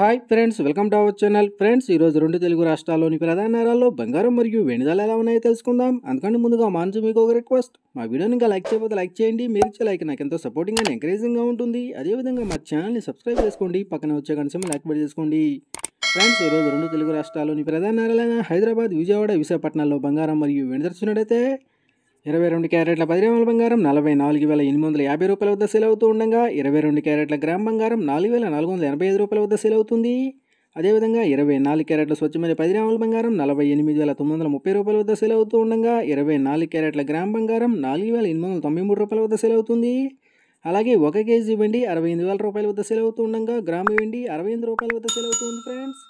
hi friends welcome to our channel friends ఈరోజు రెండు తెలుగు రాష్ట్రాల్లోని ప్రధాన నగరాల్లో బంగారం మరియు వెనుదల ఎలా ఉన్నాయో తెలుసుకుందాం అందుకని ముందుగా మాన్సు మీకు ఒక రిక్వెస్ట్ మా వీడియోని ఇంకా లైక్ చేయకపోతే లైక్ చేయండి మీరు ఇచ్చే లైక్ నాకు ఎంతో సపోర్టింగ్ అండ్ ఎంకరేజింగ్గా ఉంటుంది అదేవిధంగా మా ఛానల్ని సబ్స్క్రైబ్ చేసుకోండి పక్కన వచ్చే కనీసం యాక్టివేట్ చేసుకోండి ఫ్రెండ్స్ ఈరోజు రెండు తెలుగు రాష్ట్రాల్లోని ప్రధాన నగరాలైన హైదరాబాద్ విజయవాడ విశాఖపట్నంలో బంగారం మరియు వెనుదర్చినట్టయితే ఇరవై రెండు క్యారెట్ల పది గ్రాముల బంగారం నలభై నాలుగు వేల ఎనిమిది వందల యాభై రూపాయల వద్ద సేల్ అవుతూ ఉండగా ఇరవై రెండు క్యారెట్ల గ్రామ్ బంగారం నాలుగు వేల నాలుగు వందల ఎనభై ఐదు రూపాయల వద్ద సేల్ అవుతుంది అదేవిధంగా ఇరవై నాలుగు క్యారెట్ల స్వచ్ఛమైన పది గ్రాముల బంగారం నలభై ఎనిమిది వేల తొమ్మిది వందల ముప్పై రూపాయల వద్ద సేల్ అవుతూ ఉండగా ఇరవై నాలుగు క్యారెట్ల గ్రామ్ బంగారం నాలుగు వేల ఎనిమిది వందల తొంభై మూడు రూపాయల వద్ద సేల్ అవుతుంది అలాగే ఒక కేజీ వెండి అరవై ఎనిమిది వేల రూపాయల వద్ద సేల్ అవుతూ ఉండగా గ్రామ్ వెండి అరవై ఎనిమిది రూపాయల వద్ద సేల్ అవుతుంది ఫ్రెండ్స్